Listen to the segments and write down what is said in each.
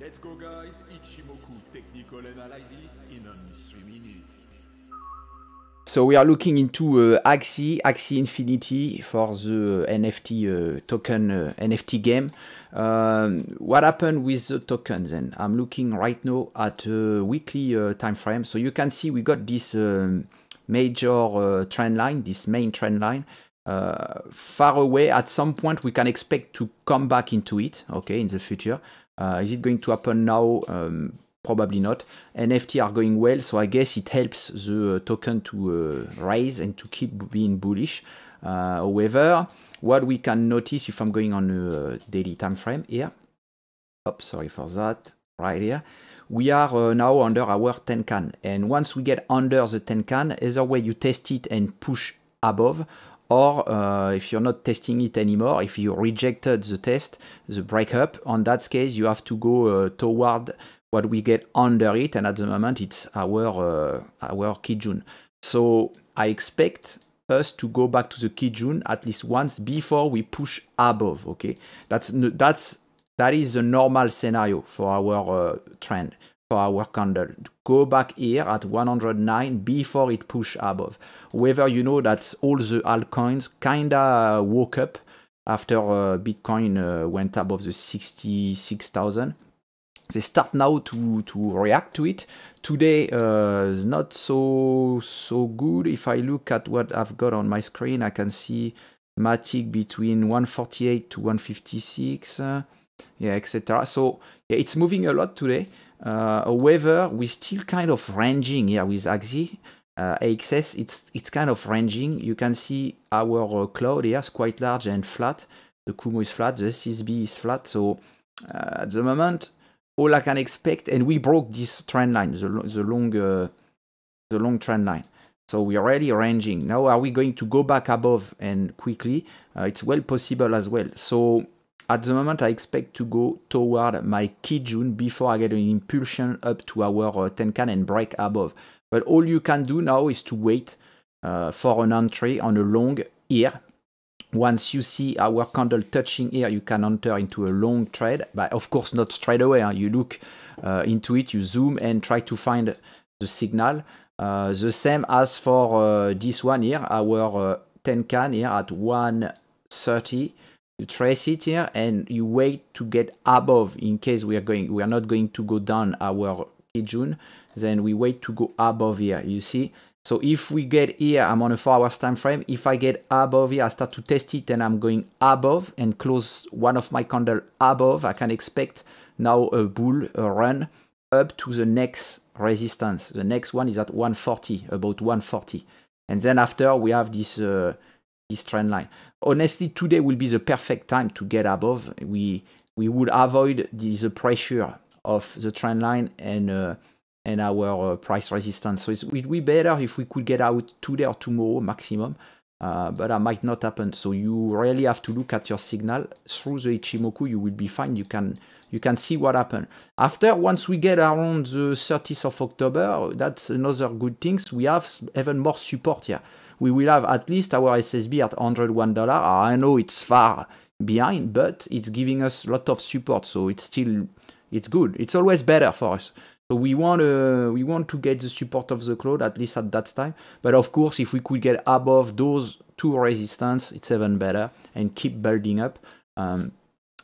Let's go guys, Ichimoku technical analysis in only 3 minutes. So we are looking into uh, Axie, Axie Infinity for the uh, NFT uh, token uh, NFT game. Um, what happened with the token then? I'm looking right now at a uh, weekly uh, time frame. So you can see we got this um, major trend line, this main trend line. far away at some point we can expect to come back into it okay in the future uh, is it going to happen now? Um, probably not. NFT are going well, so I guess it helps the uh, token to uh, rise and to keep being bullish. however, what we can notice if I'm going on a daily time frame here, oh, sorry for that, right here, we are uh, now under our 10 can. And once we get under the 10 can, either way you test it and push above or uh, if you're not testing it anymore, if you rejected the test, the breakup, on that case, you have to go uh, toward what we get under it, and at the moment, it's our, uh, our Kijun. So I expect us to go back to the Kijun at least once before we push above, okay? That's, that's, that is the normal scenario for our uh, trend for our candle. Go back here at 109 before it push above. Whether you know that all the altcoins kinda woke up after uh, Bitcoin uh, went above the 66,000. They start now to, to react to it. Today uh, is not so so good. If I look at what I've got on my screen, I can see Matic between 148 to 156, uh, yeah, etc. So yeah, it's moving a lot today. Uh, however, we're still kind of ranging here with Axie. Uh, AXS, it's, it's kind of ranging. You can see our uh, cloud here is quite large and flat. The Kumo is flat, the SSB is flat. So uh, at the moment, all I can expect, and we broke this trend line, the, the, long, uh, the long trend line. So we're already ranging. Now, are we going to go back above and quickly? Uh, it's well possible as well. So at the moment, I expect to go toward my key June before I get an impulsion up to our uh, Tenkan and break above. But all you can do now is to wait uh, for an entry on a long here. Once you see our candle touching here, you can enter into a long trade, but of course not straight away. Huh? You look uh, into it, you zoom and try to find the signal. Uh, the same as for uh, this one here, our uh, Tenkan here at 130 you trace it here and you wait to get above in case we are going we are not going to go down our June. then we wait to go above here you see so if we get here I'm on a 4 hours time frame if I get above here I start to test it and I'm going above and close one of my candle above I can expect now a bull a run up to the next resistance the next one is at 140 about 140 and then after we have this uh, this trend line. Honestly, today will be the perfect time to get above. We we would avoid the, the pressure of the trend line and uh, and our uh, price resistance. So it would be better if we could get out today or tomorrow maximum, uh, but that might not happen. So you really have to look at your signal through the Ichimoku. You will be fine. You can you can see what happened. After, once we get around the 30th of October, that's another good thing. We have even more support here we will have at least our SSB at $101. Ah, I know it's far behind, but it's giving us a lot of support, so it's still it's good. It's always better for us. So we want uh, we want to get the support of the cloud at least at that time. But of course, if we could get above those two resistance, it's even better and keep building up. Um,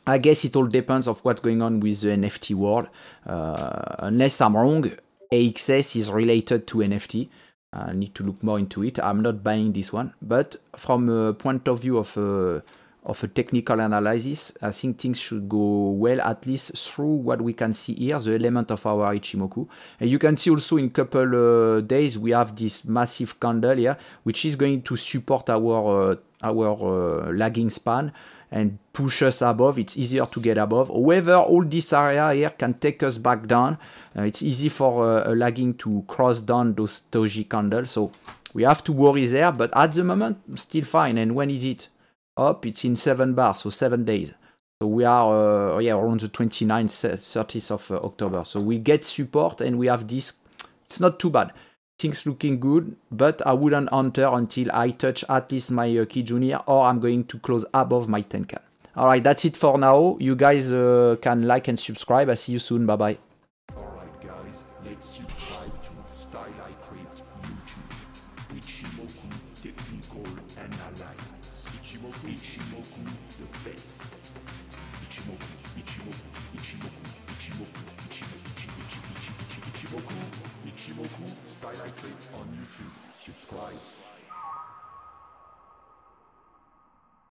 I guess it all depends of what's going on with the NFT world. Uh, unless I'm wrong, AXS is related to NFT. I need to look more into it. I'm not buying this one, but from a point of view of a, uh, of a technical analysis, I think things should go well, at least through what we can see here, the element of our Ichimoku. And you can see also in couple uh, days, we have this massive candle here, which is going to support our, uh, our uh, lagging span and push us above. It's easier to get above. However, all this area here can take us back down. Uh, it's easy for uh, lagging to cross down those doji candles. So we have to worry there, but at the moment, still fine. And when is it? Up, it's in 7 bars, so 7 days. So we are uh, yeah around the 29th, 30th of uh, October. So we get support and we have this. It's not too bad things looking good, but I wouldn't enter until I touch at least my uh, key junior or I'm going to close above my 10 Alright, that's it for now. You guys uh, can like and subscribe. I see you soon. Bye bye. directly on YouTube. Subscribe.